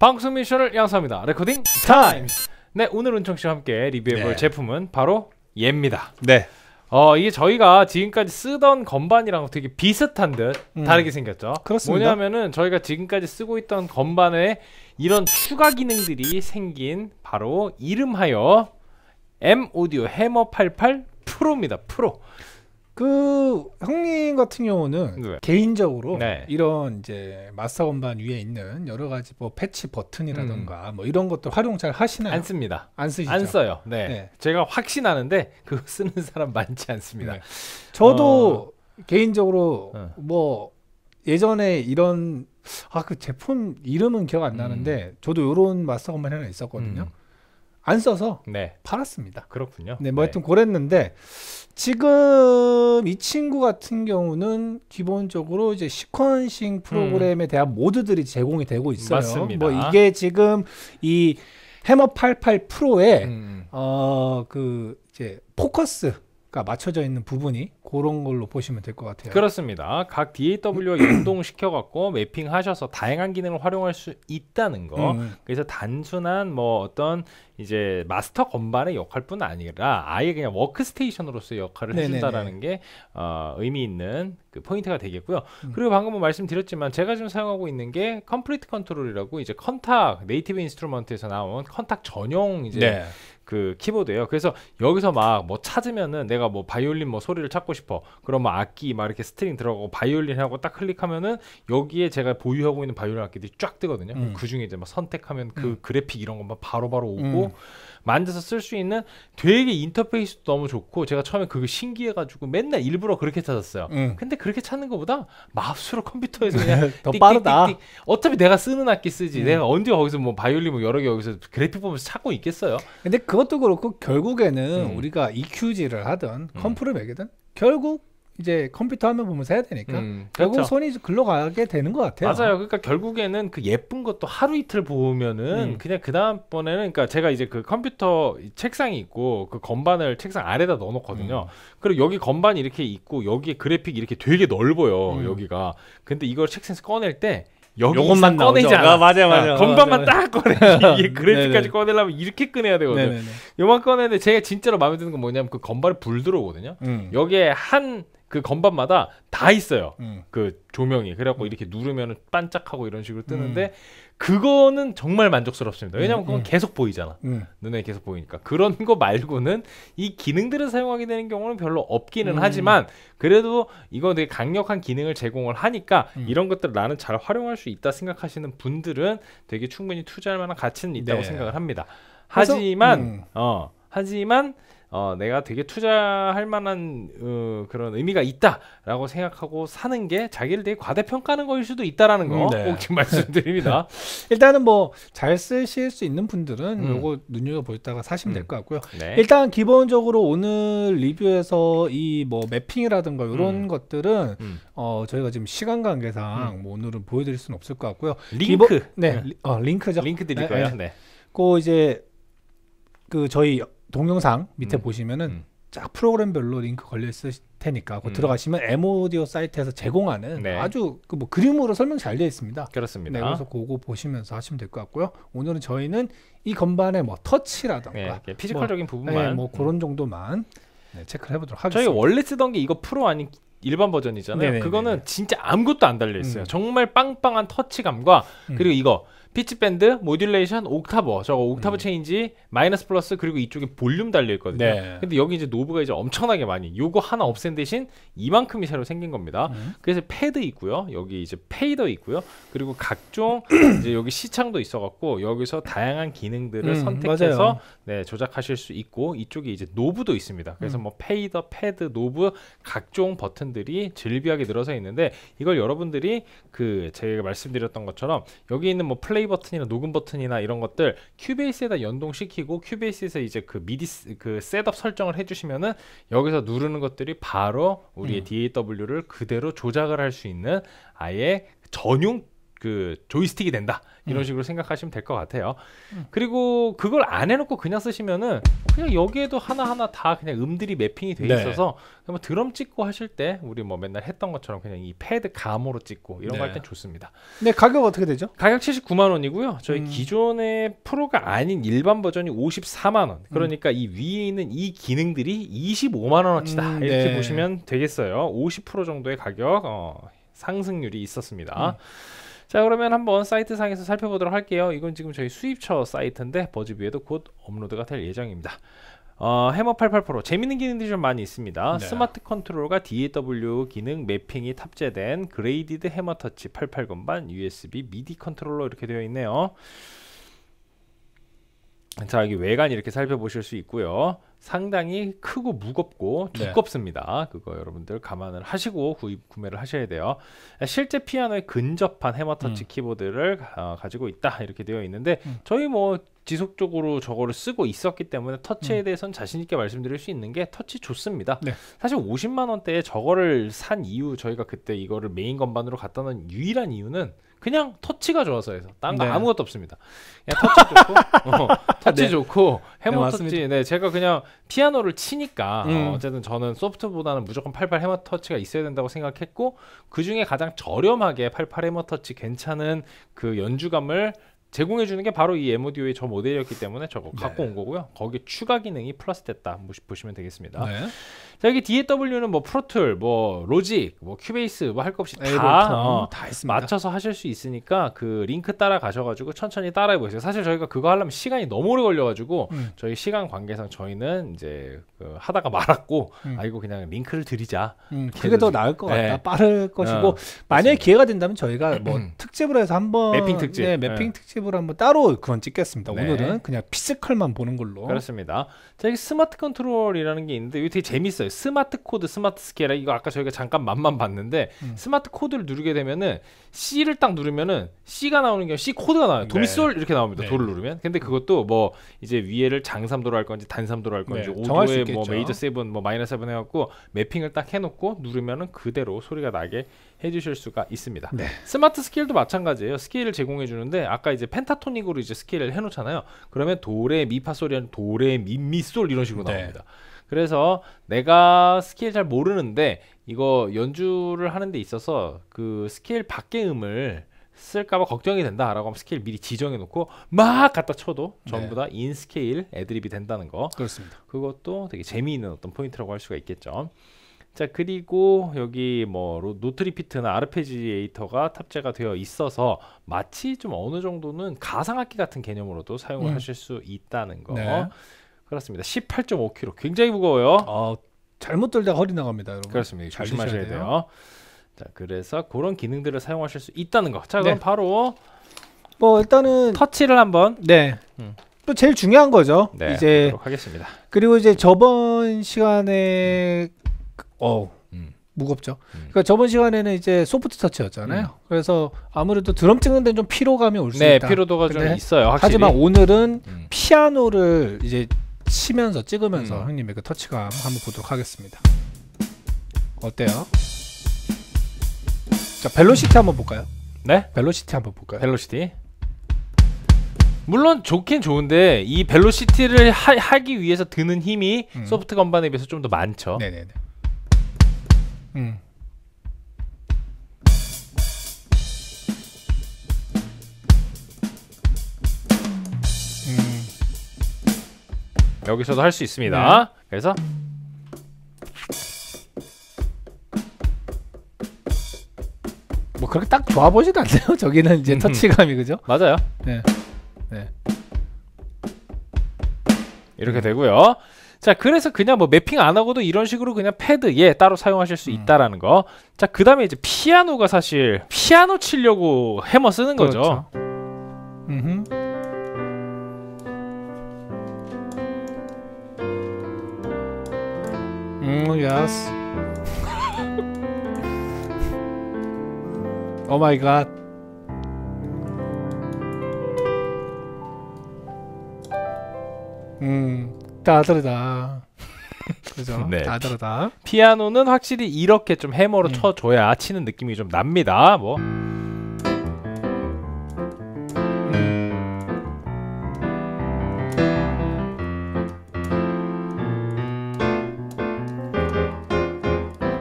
방송 미션을 양성합니다. 레코딩 타임 네, 오늘 은총 씨와 함께 리뷰해볼 네. 제품은 바로 얘입니다. 네. 어, 이게 저희가 지금까지 쓰던 건반이랑 되게 비슷한 듯 음. 다르게 생겼죠. 그렇습니다. 뭐냐면은 저희가 지금까지 쓰고 있던 건반에 이런 추가 기능들이 생긴 바로 이름하여 M 오디오 해머 88 프로입니다. 프로. 그 형님 같은 경우는 네. 개인적으로 네. 이런 이제 마스터 건반 위에 있는 여러 가지 뭐 패치 버튼이라던가 음. 뭐 이런 것들 활용 잘 하시나요? 안 씁니다. 안 쓰시죠? 안 써요. 네. 네. 제가 확신하는데 그 쓰는 사람 많지 않습니다. 네. 저도 어... 개인적으로 어. 뭐 예전에 이런 아 그 제품 이름은 기억 안 나는데 음. 저도 요런 마스터 건반 하나 있었거든요. 음. 안 써서 네. 팔았습니다. 그렇군요. 네, 뭐 네. 하여튼 네. 그랬는데 지금 이 친구 같은 경우는 기본적으로 이제 시퀀싱 프로그램에 음. 대한 모드들이 제공이 되고 있어요. 맞습니다. 뭐 이게 지금 이 해머 88 프로의 음. 어그 이제 포커스 가 맞춰져 있는 부분이 그런 걸로 보시면 될 것 같아요. 그렇습니다. 각 d a w 연동시켜 갖고 매핑하셔서 다양한 기능을 활용할 수 있다는 거. 음, 음. 그래서 단순한 뭐 어떤 이제 마스터 건반의 역할뿐 아니라 아예 그냥 워크스테이션으로서 역할을 해준다라는 게 어, 의미 있는 그 포인트가 되겠고요. 음. 그리고 방금 뭐 말씀드렸지만 제가 지금 사용하고 있는 게 컴플리트 컨트롤이라고 이제 컨탁 네이티브 인스트루먼트에서 나온 컨탁 전용 이제 네. 그 키보드예요. 그래서 여기서 막 뭐 찾으면은 내가 뭐 바이올린 뭐 소리를 찾고 싶어. 그러면 악기 막 이렇게 스트링 들어가고 바이올린 하고 딱 클릭하면은 여기에 제가 보유하고 있는 바이올린 악기들이 쫙 뜨거든요. 음. 그 중에 이제 막 선택하면 그 음. 그래픽 이런 것만 바로바로 오고 음. 만져서쓸수 있는 되게 인터페이스도 너무 좋고 제가 처음에 그거 신기해가지고 맨날 일부러 그렇게 찾았어요. 음. 근데 그렇게 찾는 것보다 마우스로 컴퓨터에서 그냥 더 빠르다. 어차피 내가 쓰는 악기 쓰지. 음. 내가 언제 거기서 뭐 바이올린 뭐 여러 개 여기서 그래픽 보면서 찾고 있겠어요. 근데 그것도 그렇고 결국에는 음. 우리가 EQG를 하든 컴프를 매기든 결국 이제 컴퓨터 화면 보면서 해야 되니까 음, 결국 그렇죠. 손이 글로 가게 되는 것 같아요. 맞아요. 그러니까 결국에는 그 예쁜 것도 하루 이틀 보면은 음. 그냥 그 다음 번에는 그러니까 제가 이제 그 컴퓨터 책상이 있고 그 건반을 책상 아래다 넣어놓거든요. 음. 그리고 여기 건반이 이렇게 있고 여기에 그래픽이 렇게 되게 넓어요. 음. 여기가. 근데 이걸 책상에서 꺼낼 때 요것만 꺼내지 아 맞아 맞아. 아, 건반만 어, 맞아, 맞아. 딱 꺼내. 이 네, 네, 네. 그래픽까지 꺼내려면 이렇게 꺼내야 되거든. 네 요만 꺼내는데 제가 진짜로 마음에 드는 건 뭐냐면 그 건반에 불 들어오거든요. 음. 여기에 한그 건반마다 다 있어요. 음. 그 조명이 그래갖고 음. 이렇게 누르면 반짝하고 이런 식으로 뜨는데 음. 그거는 정말 만족스럽습니다. 음, 왜냐면 그건 음. 계속 보이잖아. 음. 눈에 계속 보이니까 그런 거 말고는 이 기능들을 사용하게 되는 경우는 별로 없기는 하지만 그래도 이거 되게 강력한 기능을 제공을 하니까 이런 것들 나는 잘 활용할 수 있다 생각하시는 분들은 되게 충분히 투자할 만한 가치는 있다고 네. 생각을 합니다. 하지만 그어 하지만 어, 내가 되게 투자할 만한 어, 그런 의미가 있다라고 생각하고 사는 게 자기를 되게 과대평가하는 거일 수도 있다라는 거 음, 네. 말씀드립니다. 일단은 뭐 잘 쓰실 수 있는 분들은 음. 요거 눈여겨 보시다가 사시면 음. 될것 같고요. 네. 일단 기본적으로 오늘 리뷰에서 이뭐 매핑이라든가 이런 음. 것들은 음. 어, 저희가 지금 시간 관계상 음. 뭐 오늘은 보여드릴 수는 없을 것 같고요. 링크 기본, 네, 네. 어, 링크죠. 링크 드릴 네, 거예요. 네. 네. 그 이제 그 저희 동영상 밑에 음. 보시면은 음. 쫙 프로그램별로 링크 걸려 있을 테니까 음. 들어가시면 에모디오 사이트에서 제공하는 네. 아주 그 뭐 그림으로 설명 잘 되어 있습니다. 그렇습니다. 네, 그래서 그거 보시면서 하시면 될 것 같고요. 오늘은 저희는 이 건반의 뭐 터치라던가 네, 뭐 피지컬적인 뭐, 부분만 네, 뭐 그런 음. 정도만 네, 체크를 해보도록 하겠습니다. 저희 원래 쓰던 게 이거 프로 아닌 일반 버전이잖아요. 네네네네. 네, 네, 그거는 진짜 아무것도 안 달려 있어요. 음. 정말 빵빵한 터치감과 음. 그리고 이거 피치밴드, 모듈레이션, 옥타버. 저거 옥타브 음. 체인지, 마이너스 플러스, 그리고 이쪽에 볼륨 달려있거든요. 네. 근데 여기 이제 노브가 이제 엄청나게 많이, 요거 하나 없앤 대신 이만큼이 새로 생긴 겁니다. 음. 그래서 패드 있고요. 여기 이제 페이더 있고요. 그리고 각종 이제 여기 시창도 있어갖고, 여기서 다양한 기능들을 음, 선택해서 네, 조작하실 수 있고, 이쪽에 이제 노브도 있습니다. 그래서 음. 뭐 페이더, 패드, 노브, 각종 버튼들이 즐비하게 늘어서 있는데, 이걸 여러분들이 그 제가 말씀드렸던 것처럼 여기 있는 뭐 플레이 플레이 버튼이나 녹음 버튼이나 이런 것들 큐베이스에다 연동시키고 큐베이스에서 이제 그 미디 그 셋업 설정을 해주시면은 여기서 누르는 것들이 바로 우리의 음. DAW를 그대로 조작을 할 수 있는 아예 전용 그 조이스틱이 된다 이런 식으로 생각하시면 될 것 같아요. 음. 그리고 그걸 안 해놓고 그냥 쓰시면은 그냥 여기에도 하나하나 다 그냥 음들이 매핑이 돼 네. 있어서 네. 드럼 찍고 하실 때 우리 뭐 맨날 했던 것처럼 그냥 이 패드 감으로 찍고 이런 네. 거할 땐 좋습니다. 네, 가격 어떻게 되죠? 가격 79만 원이고요. 저희 음. 기존의 프로가 아닌 일반 버전이 54만 원. 음. 그러니까 음. 이 위에 있는 이 기능들이 25만 원어치다. 음, 이렇게 네. 보시면 되겠어요. 50% 정도의 가격 어, 상승률이 있었습니다. 음. 자 그러면 한번 사이트 상에서 살펴보도록 할게요 이건 지금 저희 수입처 사이트인데 버즈뷰에도곧 업로드가 될 예정입니다 어, 해머 88 프로 재밌는 기능들이 좀 많이 있습니다. 네. 스마트 컨트롤과 DAW 기능 매핑이 탑재된 그레이디드 해머 터치 88 건반 USB 미디 컨트롤러 이렇게 되어 있네요. 자 여기 외관 이렇게 살펴보실 수 있고요. 상당히 크고 무겁고 네. 두껍습니다. 네. 그거 여러분들 감안을 하시고 구입 구매를 하셔야 돼요. 실제 피아노에 근접한 해머터치 음. 키보드를 어, 가지고 있다 이렇게 되어 있는데 음. 저희 뭐 지속적으로 저거를 쓰고 있었기 때문에 터치에 음. 대해서는 자신 있게 말씀드릴 수 있는 게 터치 좋습니다. 네. 사실 50만 원대에 저거를 산 이유 저희가 그때 이거를 메인 건반으로 갖다 놓은 유일한 이유는 그냥 터치가 좋아서 해서 딴거 네. 아무것도 없습니다. 그냥 터치 좋고 어, 터치 네. 좋고 해머터치 네, 네, 제가 그냥 피아노를 치니까 어, 음. 어, 쨌든 저는 소프트보다는 무조건 88해머터치가 있어야 된다고 생각했고 그 중에 가장 저렴하게 88해머터치 괜찮은 그 연주감을 제공해 주는 게 바로 이 에모디오의 저 모델이었기 때문에 저거 네. 갖고 온 거고요. 거기에 추가 기능이 플러스 됐다 보시면 되겠습니다. 네. 자, 여기 DAW는 뭐 프로툴, 뭐 로직, 뭐 큐베이스 뭐 할 것 없이 다, 어, 다 있습니다. 맞춰서 하실 수 있으니까 그 링크 따라가셔가지고 천천히 따라해 보세요. 사실 저희가 그거 하려면 시간이 너무 오래 걸려가지고 음. 저희 시간 관계상 저희는 이제 그 하다가 말았고 음. 아이고 그냥 링크를 드리자. 음, 그게 더 나을 것 같다. 네. 빠를 것이고 어, 만약에 기회가 된다면 저희가 뭐 음. 특집으로 해서 한번 매핑 특집, 네, 매핑 네. 특집으로 한번 따로 그건 찍겠습니다. 네. 오늘은 그냥 피스컬만 보는 걸로. 그렇습니다. 자, 여기 스마트 컨트롤이라는 게 있는데 이게 되게 재밌어요. 스마트 코드, 스마트 스케일 이거 아까 저희가 잠깐 맛만 봤는데 음. 스마트 코드를 누르게 되면은 C를 딱 누르면은 C가 나오는 게 C 코드가 나와요. 네. 도미솔 네. 이렇게 나옵니다. 네. 도를 누르면. 근데 그것도 뭐 이제 위에를 장삼도로 할 건지 단삼도로 할 건지 네. 오도에 뭐 메이저 세븐, 뭐 마이너스 세븐 해갖고 매핑을 딱 해놓고 누르면은 그대로 소리가 나게 해주실 수가 있습니다. 네. 스마트 스케일도 마찬가지예요. 스케일을 제공해 주는데 아까 이제 펜타토닉으로 이제 스케일을 해놓잖아요. 그러면 도레미파솔이 아 도레미미솔 이런 식으로 네. 나옵니다. 네. 그래서 내가 스케일 잘 모르는데 이거 연주를 하는 데 있어서 그 스케일 밖의 음을 쓸까봐 걱정이 된다라고 하면 스케일 미리 지정해 놓고 막 갖다 쳐도 전부 네. 다인 스케일 애드립이 된다는 거. 그렇습니다. 그것도 되게 재미있는 어떤 포인트라고 할 수가 있겠죠. 자 그리고 여기 뭐 로, 노트 리피트나 아르페지에이터가 탑재가 되어 있어서 마치 좀 어느 정도는 가상악기 같은 개념으로도 사용을 음. 하실 수 있다는 거. 네. 그렇습니다. 18.5kg 굉장히 무거워요. 아, 잘못 들다가 허리 나갑니다, 여러분. 그렇습니다. 조심하셔야 돼요. 돼요. 자, 그래서 그런 기능들을 사용하실 수 있다는 거. 자, 그럼 네. 바로 뭐 일단은 터치를 한번 네. 음. 또 제일 중요한 거죠. 네, 이제 하겠습니다. 그리고 이제 저번 시간에 음. 어 무겁죠. 음. 그러니까 저번 시간에는 이제 소프트 터치였잖아요. 음. 그래서 아무래도 드럼 찍는 데는 좀 피로감이 올수 네, 있다. 네, 피로도가 좀 있어요. 확실히. 하지만 오늘은 음. 피아노를 이제 치면서 찍으면서 음. 형님의 그 터치감 한번 보도록 하겠습니다. 어때요? 자 벨로시티 한번 볼까요? 네? 벨로시티 한번 볼까요? 벨로시티 물론 좋긴 좋은데 이 벨로시티를 하, 기 위해서 드는 힘이 음. 소프트 건반에 비해서 좀 더 많죠. 네네네. 음. 여기서도 할 수 있습니다. 네. 그래서 뭐 그렇게 딱 좋아 보지도 않네요. 저기는 이제 터치감이 그죠? 맞아요. 네. 네. 이렇게 되고요. 자, 그래서 그냥 뭐 매핑 안 하고도 이런 식으로 그냥 패드 예 따로 사용하실 수 음. 있다라는 거. 자, 그다음에 이제 피아노가 사실 피아노 치려고 해머 쓰는 거죠. 그죠 Mm, yes. oh my god. 음, 따다르다. 그죠? 네. 다르다 피아노는 확실히 이렇게 좀 해머로 음. 쳐줘야 치는 느낌이 좀 납니다. 뭐.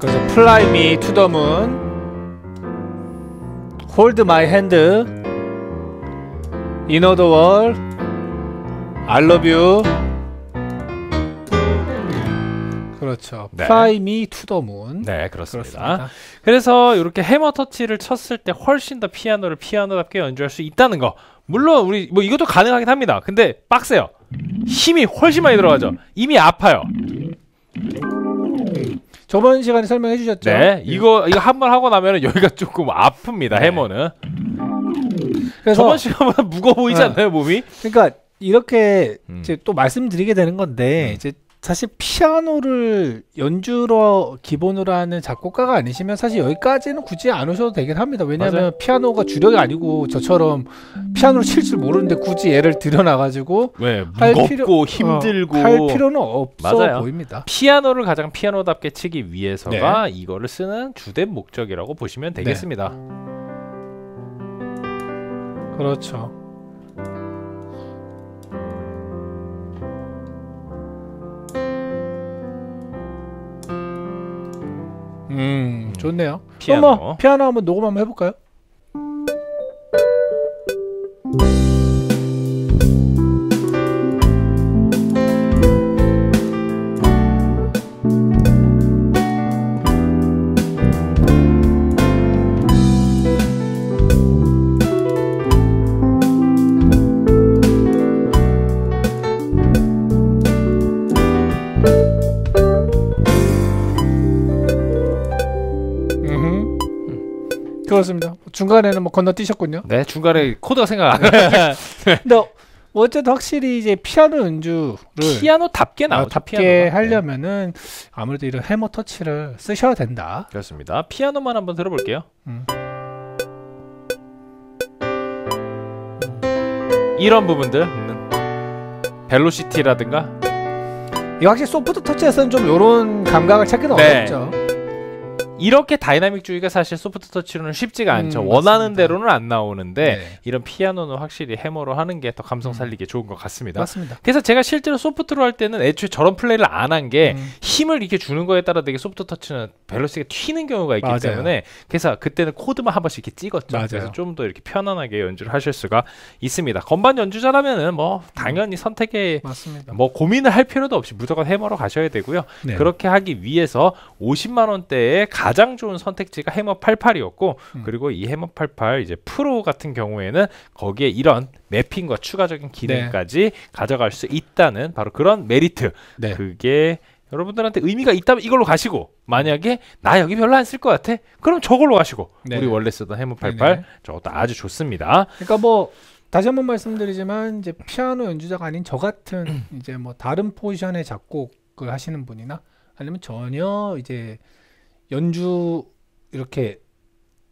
그래서 플라이 미 투더문 홀드 마이 핸드 이너 더월 알러뷰 그렇죠. 네. Fly me to the moon. 네, 그렇습니다. 그렇습니다. 그래서 이렇게 해머 터치를 쳤을 때 훨씬 더 피아노를 피아노답게 연주할 수 있다는 거. 물론 우리 뭐 이것도 가능하긴 합니다. 근데 빡세요. 힘이 훨씬 많이 들어가죠. 이미 아파요. 저번 시간에 설명해 주셨죠. 네, 예. 이거 이거 한 번 하고 나면은 여기가 조금 아픕니다. 네. 해머는. 그래서 저번 시간보다 무거워 보이지 어. 않나요 몸이? 그러니까 이렇게 음. 이제 또 말씀드리게 되는 건데 음. 이제 사실 피아노를 연주로 기본으로 하는 작곡가가 아니시면 사실 여기까지는 굳이 안 오셔도 되긴 합니다. 왜냐하면 맞아요. 피아노가 주력이 아니고 저처럼 피아노를 칠 줄 모르는데 굳이 얘를 들여놔가지고 왜 무겁고 필요, 어, 힘들고 어, 할 필요는 없어 맞아요. 보입니다. 피아노를 가장 피아노답게 치기 위해서가 네. 이거를 쓰는 주된 목적이라고 보시면 되겠습니다. 네. 그렇죠. 음, 음, 좋네요. 피아노. 뭐 피아노 한번 녹음 한번 해볼까요? 그렇습니다. 중간에는 뭐 건너뛰셨군요. 네, 중간에 코드가 생각 안나 어쨌든 확실히 이제 피아노 연주를 피아노답게 아, 나오죠. 아, 답게 피아노가. 네. 하려면은 아무래도 이런 해머 터치를 쓰셔야 된다. 그렇습니다. 피아노만 한번 들어볼게요. 음. 이런 부분들 음. 벨로시티라든가 이 확실히 소프트 터치에서는 좀 이런 감각을 찾기는 네. 어렵죠. 이렇게 다이나믹 주기가 사실 소프트 터치로는 쉽지가 않죠. 음, 원하는 대로는 안 나오는데 네. 이런 피아노는 확실히 해머로 하는 게 더 감성 음. 살리기 음. 좋은 것 같습니다. 맞습니다. 그래서 제가 실제로 소프트로 할 때는 애초에 저런 플레이를 안 한게 음. 힘을 이렇게 주는 거에 따라 되게 소프트 터치는 밸런스가 튀는 경우가 있기 맞아요. 때문에 그래서 그때는 코드만 한 번씩 이렇게 찍었죠. 맞아요. 그래서 좀 더 이렇게 편안하게 연주를 하실 수가 있습니다. 건반 연주자라면은 뭐 음. 당연히 선택에 맞습니다. 뭐 고민을 할 필요도 없이 무조건 해머로 가셔야 되고요. 네. 그렇게 하기 위해서 50만 원대에가 가장 좋은 선택지가 해머 88이었고 음. 그리고 이 해머 88 이제 프로 같은 경우에는 거기에 이런 매핑과 추가적인 네. 기능까지 네. 가져갈 수 있다는 바로 그런 메리트. 네. 그게 여러분들한테 의미가 있다면 이걸로 가시고 만약에 나 여기 별로 안 쓸 것 같아 그럼 저걸로 가시고 네. 우리 원래 쓰던 해머 88 저것도 아주 좋습니다. 그러니까 뭐 다시 한 번 말씀드리지만 이제 피아노 연주자가 아닌 저 같은 음. 이제 뭐 다른 포지션의 작곡을 하시는 분이나 아니면 전혀 이제 연주 이렇게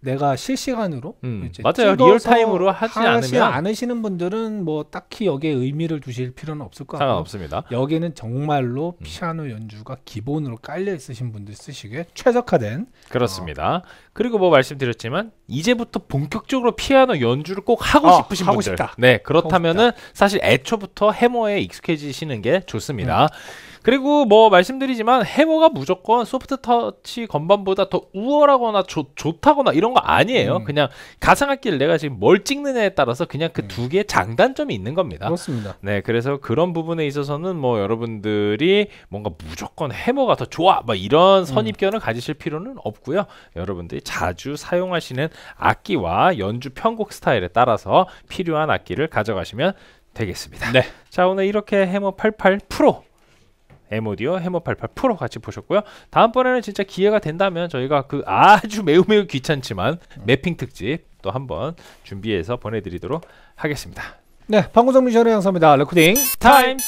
내가 실시간으로 음, 맞아요 리얼타임으로 하지 않으면 않으시는 분들은 뭐 딱히 여기에 의미를 두실 필요는 없을 것 같아요. 상관없습니다. 여기는 정말로 음. 피아노 연주가 기본으로 깔려 있으신 분들 쓰시기에 최적화된 그렇습니다. 어. 그리고 뭐 말씀드렸지만 이제부터 본격적으로 피아노 연주를 꼭 하고 어, 싶으신 하고 분들 싶다. 네 그렇다면은 사실 애초부터 해머에 익숙해지시는 게 좋습니다. 음. 그리고 뭐 말씀드리지만 해머가 무조건 소프트 터치 건반보다 더 우월하거나 조, 좋다거나 이런 거 아니에요. 음. 그냥 가상악기를 내가 지금 뭘 찍느냐에 따라서 그냥 그두 음. 개의 장단점이 있는 겁니다. 그렇습니다. 네, 그래서 그런 부분에 있어서는 뭐 여러분들이 뭔가 무조건 해머가 더 좋아 막 뭐 이런 음. 선입견을 가지실 필요는 없고요. 여러분들이 자주 사용하시는 악기와 연주 편곡 스타일에 따라서 필요한 악기를 가져가시면 되겠습니다. 네. 자, 오늘 이렇게 해머 88 프로 에모디오 해머88 프로 같이 보셨고요. 다음번에는 진짜 기회가 된다면 저희가 그 아주 매우 매우 귀찮지만 맵핑 특집 또 한번 준비해서 보내드리도록 하겠습니다. 네, 방구석 미션의 영상입니다. 레코딩 타임!